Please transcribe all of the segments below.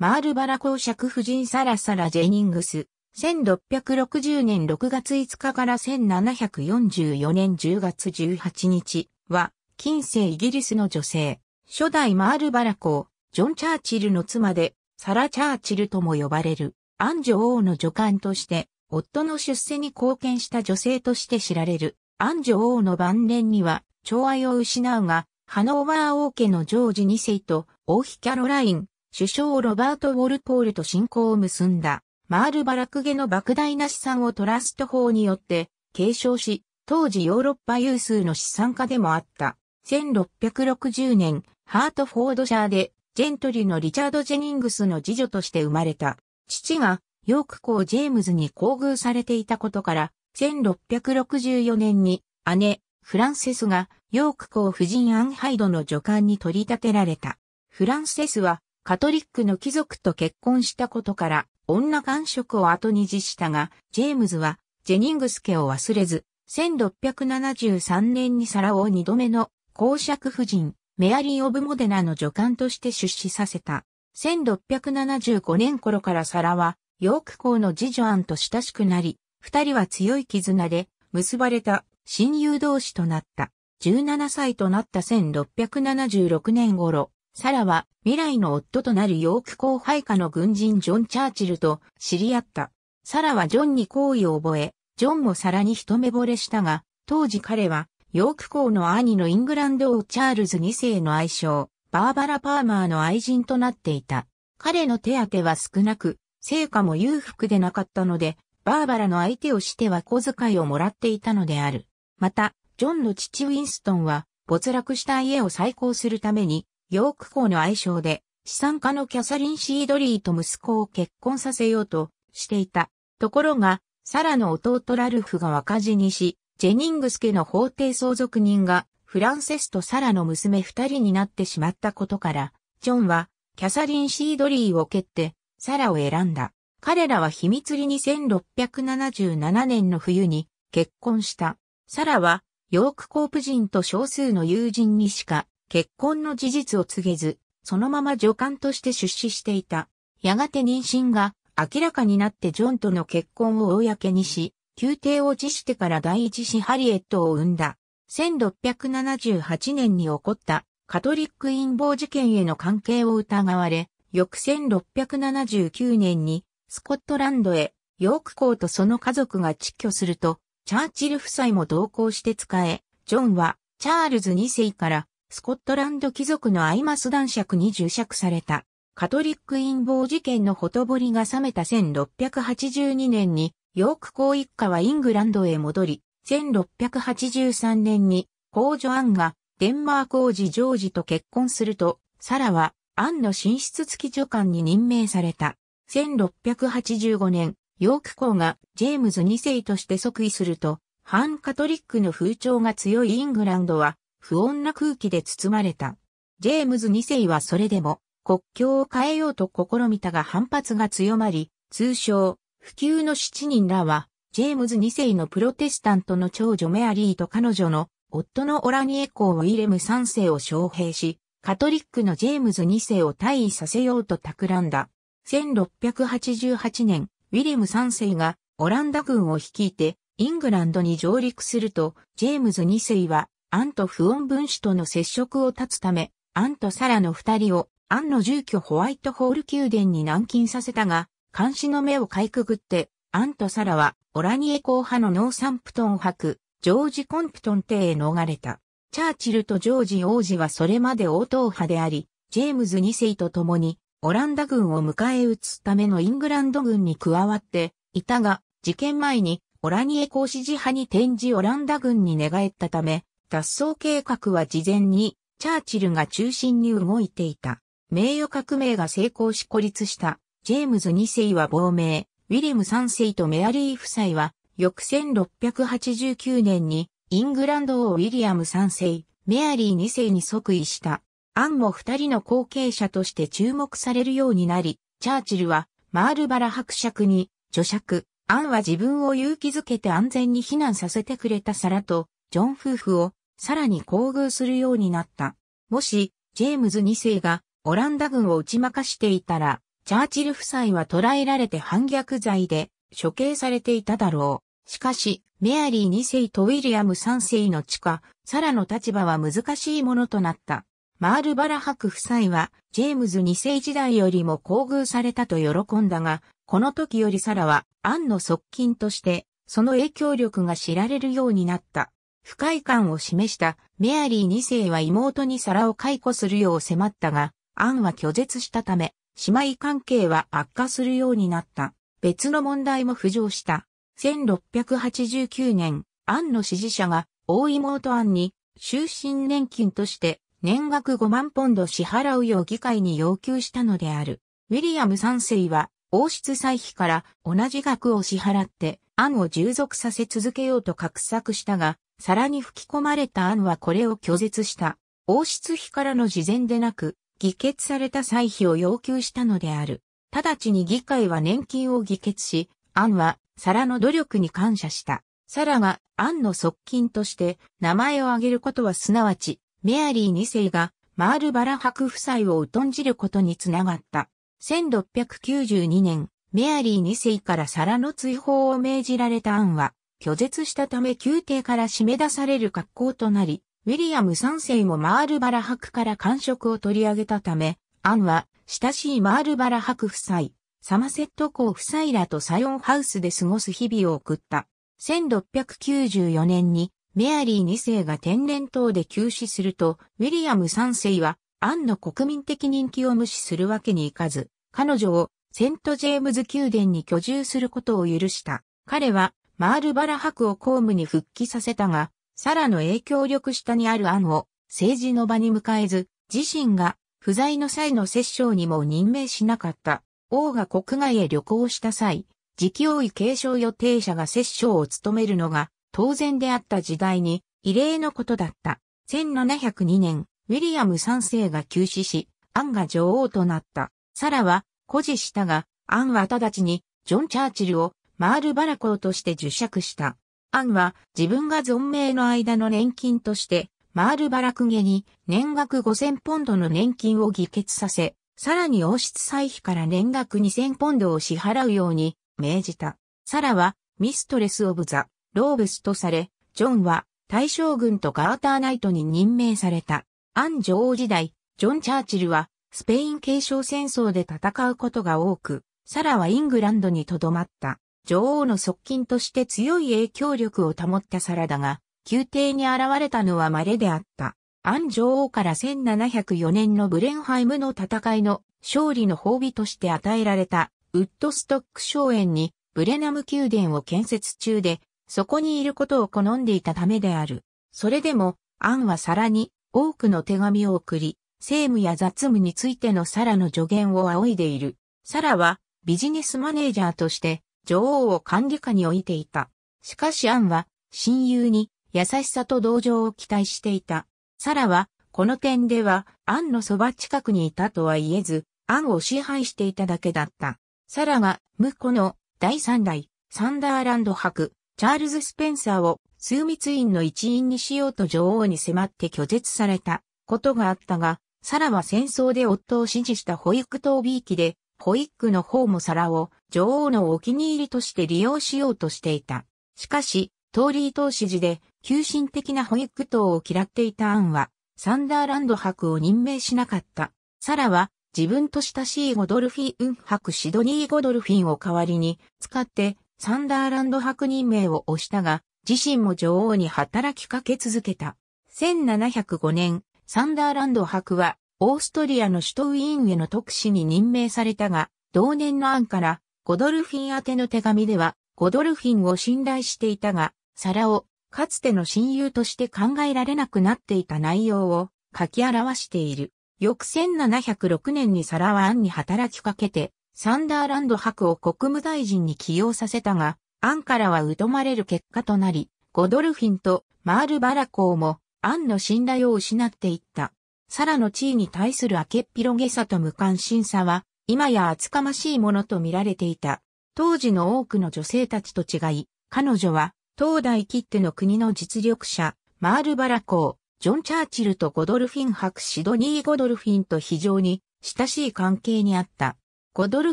マールバラ公爵夫人サラサラ・ジェニングス、1660年6月5日から1744年10月18日は、近世イギリスの女性、初代マールバラ公、ジョン・チャーチルの妻で、サラ・チャーチルとも呼ばれる、アンジョ王の女官として、夫の出世に貢献した女性として知られる、アンジョ王の晩年には、寵愛を失うが、ハノーバー王家のジョージ2世と、王妃キャロライン、首相ロバート・ウォルポールと親交を結んだ、マール・バラクゲの莫大な資産をトラスト法によって継承し、当時ヨーロッパ有数の資産家でもあった。1660年、ハートフォードシャーで、ジェントリーのリチャード・ジェニングスの次女として生まれた。父が、ヨーク校ジェームズに厚遇されていたことから、1664年に、姉、フランセスが、ヨーク校夫人アンハイドの助監に取り立てられた。フランセスは、カトリックの貴族と結婚したことから、女官職を後に辞したが、ジェームズは、ジェニングス家を忘れず、1673年にサラを二度目の公爵夫人、メアリー・オブ・モデナの助官として出資させた。1675年頃からサラは、ヨーク校の次女アンと親しくなり、二人は強い絆で結ばれた親友同士となった。17歳となった1676年頃、サラは未来の夫となるヨーク校配下の軍人ジョン・チャーチルと知り合った。サラはジョンに好意を覚え、ジョンもサラに一目惚れしたが、当時彼はヨーク校の兄のイングランド王チャールズ2世の愛称、バーバラ・パーマーの愛人となっていた。彼の手当は少なく、成果も裕福でなかったので、バーバラの相手をしては小遣いをもらっていたのである。また、ジョンの父ウィンストンは、没落した家を再興するために、ヨーク校の愛称で、資産家のキャサリン・シードリーと息子を結婚させようとしていた。ところが、サラの弟ラルフが若死にし、ジェニングス家の法廷相続人が、フランセスとサラの娘二人になってしまったことから、ジョンは、キャサリン・シードリーを蹴って、サラを選んだ。彼らは秘密裏に1677年の冬に結婚した。サラは、ヨークコープ人と少数の友人にしか結婚の事実を告げず、そのまま女官として出資していた。やがて妊娠が明らかになってジョンとの結婚を公にし、宮廷を辞してから第一子ハリエットを生んだ。1678年に起こったカトリック陰謀事件への関係を疑われ、翌1679年にスコットランドへヨーク公とその家族が撤去すると、チャーチル夫妻も同行して使え、ジョンはチャールズ2世からスコットランド貴族のアイマス男爵に従爵された。カトリック陰謀事件のほとぼりが冷めた1682年に、ヨーク公一家はイングランドへ戻り、1683年に、公女アンがデンマーク王子ジョージと結婚すると、サラはアンの寝室付き女官に任命された。1685年、ヨーク公がジェームズ2世として即位すると、反カトリックの風潮が強いイングランドは不穏な空気で包まれた。ジェームズ2世はそれでも国境を変えようと試みたが反発が強まり、通称、普及の7人らは、ジェームズ2世のプロテスタントの長女メアリーと彼女の夫のオラニエ公ウィレム3世を招聘し、カトリックのジェームズ2世を退位させようと企んだ。1688年、ウィレム3世がオランダ軍を率いてイングランドに上陸すると、ジェームズ2世はアンと不穏分子との接触を断つため、アンとサラの二人を、アンの住居ホワイトホール宮殿に軟禁させたが、監視の目をかいくぐって、アンとサラは、オラニエ公派のノーサンプトン博、ジョージ・コンプトン邸へ逃れた。チャーチルとジョージ王子はそれまで応答派であり、ジェームズ2世と共に、オランダ軍を迎え撃つためのイングランド軍に加わっていたが、事件前にオラニエ公支持派に転じオランダ軍に寝返ったため、脱走計画は事前に、チャーチルが中心に動いていた。名誉革命が成功し孤立した、ジェームズ2世は亡命、ウィアム3世とメアリー夫妻は、翌1689年に、イングランド王ウィリアム3世、メアリー2世に即位した。アンも二人の後継者として注目されるようになり、チャーチルは、マールバラ伯爵に、女爵、アンは自分を勇気づけて安全に避難させてくれたサラと、ジョン夫婦をさらに厚遇するようになった。もし、ジェームズ2世がオランダ軍を打ち負かしていたら、チャーチル夫妻は捕らえられて反逆罪で処刑されていただろう。しかし、メアリー2世とウィリアム3世の地下、サラの立場は難しいものとなった。マールバラ博夫妻は、ジェームズ2世時代よりも厚遇されたと喜んだが、この時よりサラは、アンの側近として、その影響力が知られるようになった。不快感を示したメアリー2世は妹に皿を解雇するよう迫ったが、アンは拒絶したため、姉妹関係は悪化するようになった。別の問題も浮上した。1689年、アンの支持者が、大妹アンに、終身年金として、年額5万ポンド支払うよう議会に要求したのである。ウィリアム3世は、王室歳費から同じ額を支払って、アンを従属させ続けようと画策したが、皿に吹き込まれた案はこれを拒絶した。王室費からの事前でなく、議決された歳費を要求したのである。直ちに議会は年金を議決し、案は、皿の努力に感謝した。皿が、案の側近として、名前を挙げることはすなわち、メアリー2世が、マールバラ博夫妻を疎んじることにつながった。1692年、メアリー2世から皿の追放を命じられた案は、拒絶したため宮廷から締め出される格好となり、ウィリアム三世もマールバラ博から官職を取り上げたため、アンは親しいマールバラ博夫妻、サマセット公夫妻らとサヨンハウスで過ごす日々を送った。1694年にメアリー2世が天然痘で急死すると、ウィリアム3世はアンの国民的人気を無視するわけにいかず、彼女をセントジェームズ宮殿に居住することを許した。彼はマールバラ博を公務に復帰させたが、サラの影響力下にある案を政治の場に迎えず、自身が不在の際の摂政にも任命しなかった。王が国外へ旅行した際、次期王位継承予定者が摂政を務めるのが当然であった時代に異例のことだった。1702年、ウィリアム3世が急死し、アンが女王となった。サラは、孤児したが、アンは直ちに、ジョン・チャーチルをマール・バラ公として受爵した。アンは自分が存命の間の年金として、マール・バラク家に年額5000ポンドの年金を議決させ、さらに王室歳費から年額2000ポンドを支払うように命じた。サラはミストレス・オブ・ザ・ローブスとされ、ジョンは大将軍とガーターナイトに任命された。アン女王時代、ジョン・チャーチルはスペイン継承戦争で戦うことが多く、サラはイングランドに留まった。女王の側近として強い影響力を保ったサラダが、宮廷に現れたのは稀であった。アン女王から1704年のブレンハイムの戦いの勝利の褒美として与えられたウッドストック荘園にブレナム宮殿を建設中で、そこにいることを好んでいたためである。それでも、アンはさらに多くの手紙を送り、政務や雑務についてのサラの助言を仰いでいる。サラはビジネスマネージャーとして女王を管理下に置いていた。しかしアンは親友に優しさと同情を期待していた。サラはこの点ではアンのそば近くにいたとは言えず、アンを支配していただけだった。サラがこうの第3代サンダーランド博、チャールズ・スペンサーを枢密院の一員にしようと女王に迫って拒絶されたことがあったが、サラは戦争で夫を支持した保育ック党 B 期で、保育の方もサラを女王のお気に入りとして利用しようとしていた。しかし、トーリー党支持で、急進的なホイッ党を嫌っていたアンは、サンダーランド博を任命しなかった。サラは、自分と親しいゴドルフィン博シドニー・ゴドルフィンを代わりに使ってサンダーランド博任命を推したが、自身も女王に働きかけ続けた。1705年、サンダーランド博はオーストリアの首都ウィーンへの特使に任命されたが、同年の案からゴドルフィン宛ての手紙では、ゴドルフィンを信頼していたが、サラを、かつての親友として考えられなくなっていた内容を書き表している。翌1706年にサラはアンに働きかけて、サンダーランド博を国務大臣に起用させたが、アンからは疎まれる結果となり、ゴドルフィンとマール・バラコーも、アンの信頼を失っていった。サラの地位に対する明けっぴろげさと無関心さは、今や厚かましいものと見られていた。当時の多くの女性たちと違い、彼女は、東大切手の国の実力者、マールバラ公、ジョン・チャーチルとゴドルフィン博士ドニー・ゴドルフィンと非常に親しい関係にあった。ゴドル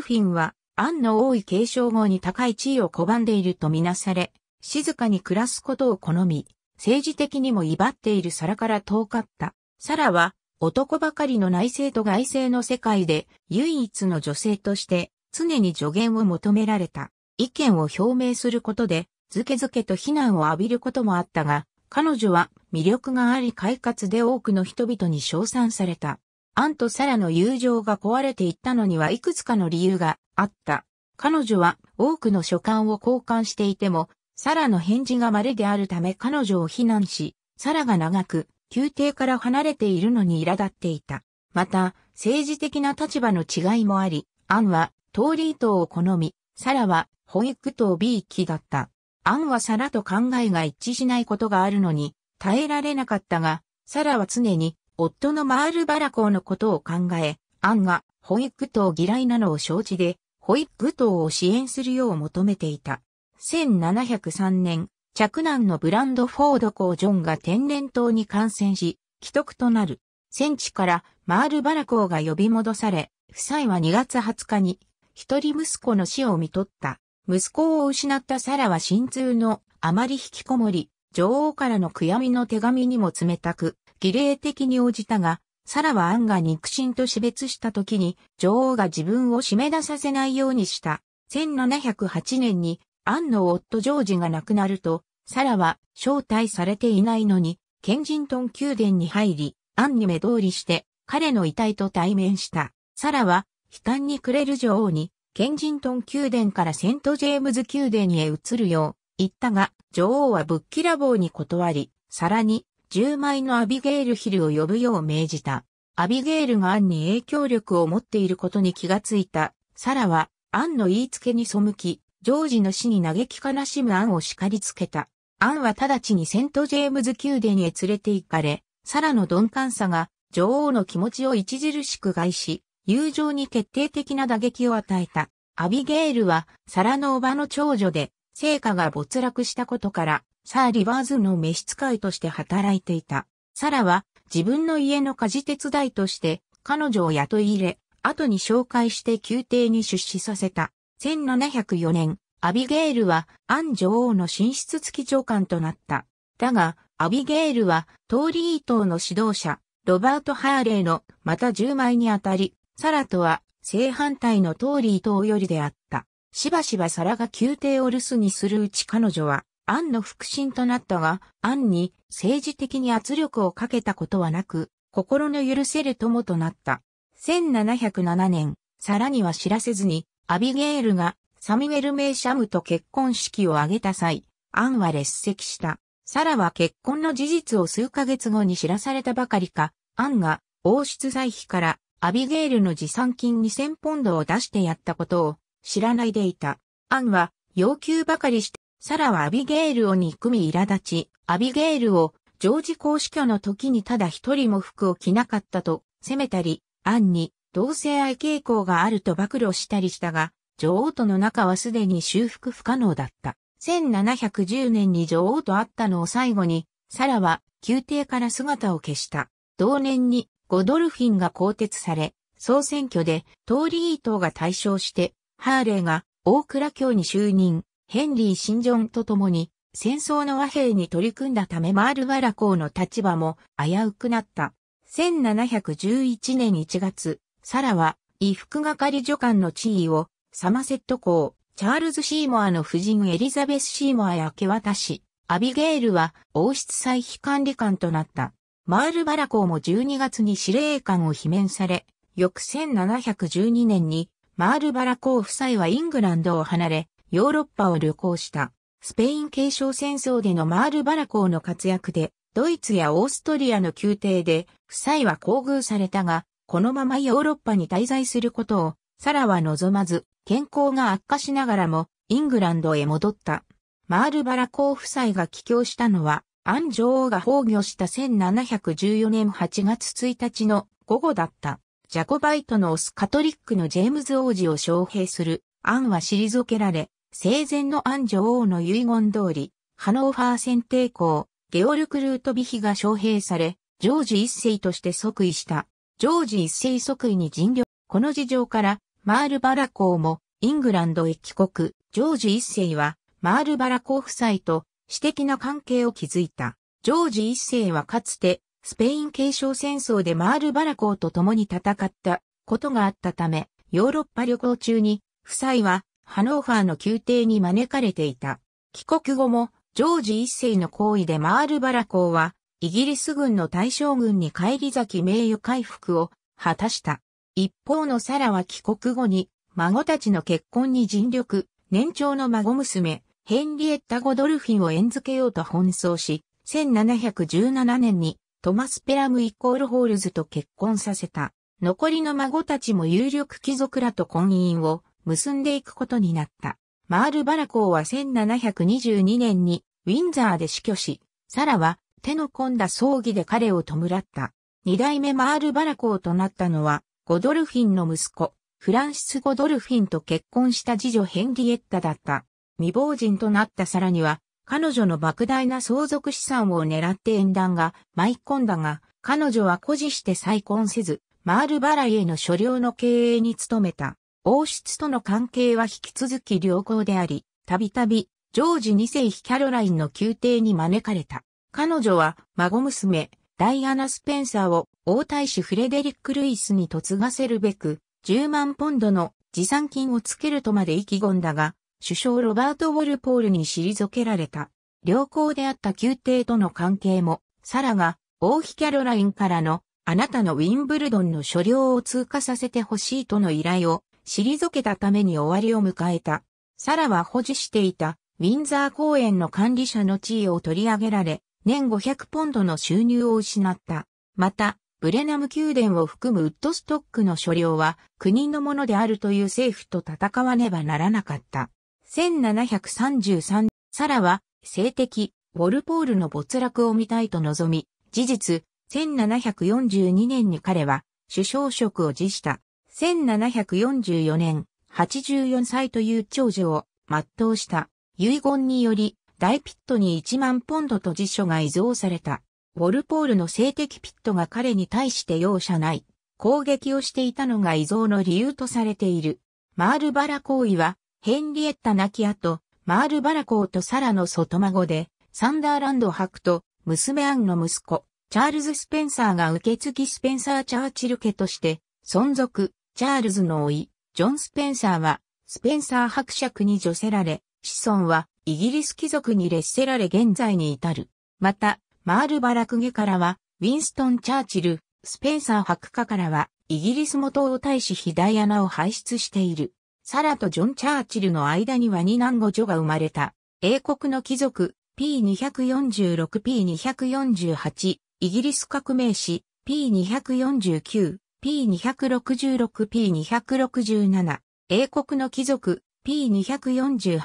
フィンは、案の多い継承後に高い地位を拒んでいるとみなされ、静かに暮らすことを好み、政治的にも威張っているサラから遠かった。サラは、男ばかりの内政と外政の世界で唯一の女性として常に助言を求められた。意見を表明することで、ずけずけと非難を浴びることもあったが、彼女は魅力があり快活で多くの人々に称賛された。アンとサラの友情が壊れていったのにはいくつかの理由があった。彼女は多くの書簡を交換していても、サラの返事が稀であるため彼女を非難し、サラが長く宮廷から離れているのに苛立っていた。また、政治的な立場の違いもあり、アンはトーリー党を好み、サラはホイッ党 B 期だった。アンはサラと考えが一致しないことがあるのに、耐えられなかったが、サラは常に夫のマールバラーのことを考え、アンがホイッ党嫌いなのを承知で、ホイッ党を支援するよう求めていた。1703年、着難のブランドフォード公ジョンが天然痘に感染し、既得となる。戦地からマールバラ公が呼び戻され、夫妻は2月20日に、一人息子の死を見取った。息子を失ったサラは心痛のあまり引きこもり、女王からの悔やみの手紙にも冷たく、儀礼的に応じたが、サラはアンが肉親と死別した時に、女王が自分を締め出させないようにした。1708年にアンの夫ジョージが亡くなると、サラは招待されていないのに、ケンジントン宮殿に入り、アンに目通りして、彼の遺体と対面した。サラは、悲観に暮れる女王に、ケンジントン宮殿からセントジェームズ宮殿へ移るよう、言ったが、女王はぶっきらぼうに断り、さらに、10枚のアビゲールヒルを呼ぶよう命じた。アビゲールがアンに影響力を持っていることに気がついた。サラは、アンの言いつけに背き、ジョージの死に嘆き悲しむアンを叱りつけた。アンは直ちにセントジェームズ宮殿へ連れて行かれ、サラの鈍感さが女王の気持ちを著しく害し、友情に決定的な打撃を与えた。アビゲールはサラの叔母の長女で、成果が没落したことから、サー・リバーズの召使いとして働いていた。サラは自分の家の家事手伝いとして彼女を雇い入れ、後に紹介して宮廷に出資させた。1704年、アビゲールはアン女王の寝室付き長官となった。だが、アビゲールはトーリー党の指導者、ロバート・ハーレーのまた10枚にあたり、サラとは正反対のトーリー党よりであった。しばしばサラが宮廷を留守にするうち彼女は、アンの腹心となったが、アンに政治的に圧力をかけたことはなく、心の許せる友となった。1707年、サラには知らせずに、アビゲールがサミュエル・メイシャムと結婚式を挙げた際、アンは列席した。サラは結婚の事実を数ヶ月後に知らされたばかりか、アンが王室在費からアビゲールの持参金2000ポンドを出してやったことを知らないでいた。アンは要求ばかりして、サラはアビゲールを憎み苛立ち、アビゲールをジョージ公死去の時にただ一人も服を着なかったと責めたり、アンに同性愛傾向があると暴露したりしたが、女王との仲はすでに修復不可能だった。1710年に女王と会ったのを最後に、サラは宮廷から姿を消した。同年にゴドルフィンが更迭され、総選挙でトーリー党が対象して、ハーレーが大倉卿に就任、ヘンリー・シンジョンと共に戦争の和平に取り組んだためマールワラ公の立場も危うくなった。1711年1月、サラは、衣服係助官の地位を、サマセット公、チャールズ・シーモアの夫人エリザベス・シーモアへ明け渡し、アビゲールは王室歳費管理官となった。マールバラ公も12月に司令官を罷免され、翌1712年にマールバラ公夫妻はイングランドを離れ、ヨーロッパを旅行した。スペイン継承戦争でのマールバラ公の活躍で、ドイツやオーストリアの宮廷で、夫妻は厚遇されたが、このままヨーロッパに滞在することを、サラは望まず、健康が悪化しながらも、イングランドへ戻った。マールバラ公夫妻が帰郷したのは、アン女王が崩御した1714年8月1日の午後だった。ジャコバイトのオスカトリックのジェームズ王子を招聘する、アンは退けられ、生前のアン女王の遺言通り、ハノーファー選定校、ゲオルク・ルートビヒが招聘され、ジョージ一世として即位した。ジョージ一世即位に尽力。この事情から、マールバラ公も、イングランドへ帰国、ジョージ一世は、マールバラ公夫妻と、私的な関係を築いた。ジョージ一世はかつて、スペイン継承戦争でマールバラ公と共に戦ったことがあったため、ヨーロッパ旅行中に、夫妻は、ハノーファーの宮廷に招かれていた。帰国後も、ジョージ一世の行為でマールバラ公は、イギリス軍の大将軍に帰り咲き名誉回復を果たした。一方のサラは帰国後に孫たちの結婚に尽力、年長の孫娘、ヘンリエッタ・ゴドルフィンを縁付けようと奔走し、1717年にトマス・ペラムイコールホールズと結婚させた。残りの孫たちも有力貴族らと婚姻を結んでいくことになった。マール・バラ公は1722年にウィンザーで死去し、サラは手の込んだ葬儀で彼を弔った。二代目マール・バラ公となったのは、ゴドルフィンの息子、フランシス・ゴドルフィンと結婚した次女ヘンリエッタだった。未亡人となったサラには、彼女の莫大な相続資産を狙って縁談が舞い込んだが、彼女は誇示して再婚せず、マールバラへの所領の経営に努めた。王室との関係は引き続き良好であり、たびたび、ジョージ2世妃キャロラインの宮廷に招かれた。彼女は孫娘、ダイアナ・スペンサーを王太子フレデリック・ルイスに嫁がせるべく、10万ポンドの持参金をつけるとまで意気込んだが、首相ロバート・ウォルポールに退けられた。良好であった宮廷との関係も、サラが王妃キャロラインからのあなたのウィンブルドンの所領を通過させてほしいとの依頼を退けたために終わりを迎えた。サラは保持していたウィンザー公園の管理者の地位を取り上げられ、年500ポンドの収入を失った。また、ブレナム宮殿を含むウッドストックの所領は国のものであるという政府と戦わねばならなかった。1733、サラは性的、ウォルポールの没落を見たいと望み、事実、1742年に彼は首相職を辞した。1744年、84歳という長寿を全うした。遺言により、大ピットに1万ポンドと辞書が移贈された。ウォルポールの性的ピットが彼に対して容赦ない攻撃をしていたのが遺贈の理由とされている。マールバラ行為は、ヘンリエッタ亡き後、マールバラ公とサラの外孫で、サンダーランド博と娘アンの息子、チャールズ・スペンサーが受付スペンサー・チャーチル家として、存続、チャールズの甥、ジョン・スペンサーは、スペンサー伯爵に助せられ、子孫は、イギリス貴族に劣せられ現在に至る。また、マールバラクゲからは、ウィンストン・チャーチル、スペンサー博家からは、イギリス元王太子ヒダイアナを輩出している。サラとジョン・チャーチルの間には二男五女が生まれた。英国の貴族、P246P248、イギリス革命史、P249、P266P267、英国の貴族、P248、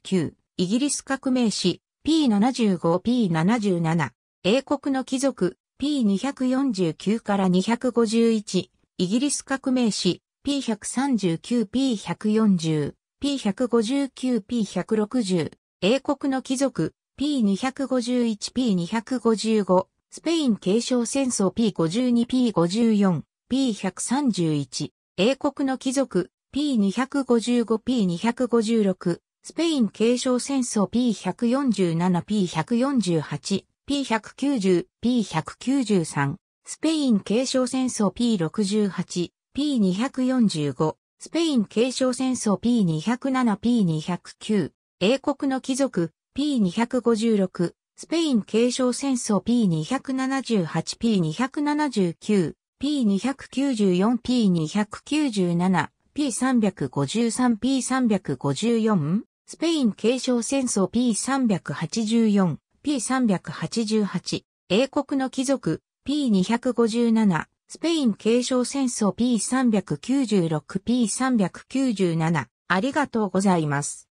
P249、イギリス革命史、P75、P77、英国の貴族、P249 から251、イギリス革命史、P139、P140、P159、P160、英国の貴族、P251、P255、スペイン継承戦争 P52、P54、P131、英国の貴族、P255P256、スペイン継承戦争 P147P148、P190、P193、スペイン継承戦争 P68、P245、スペイン継承戦争 P207P209、英国の貴族 P256、スペイン継承戦争 P278P279、P294P297、P353、P354、スペイン継承戦争 P384、P388、英国の貴族 P257、スペイン継承戦争 P396、P397、ありがとうございます。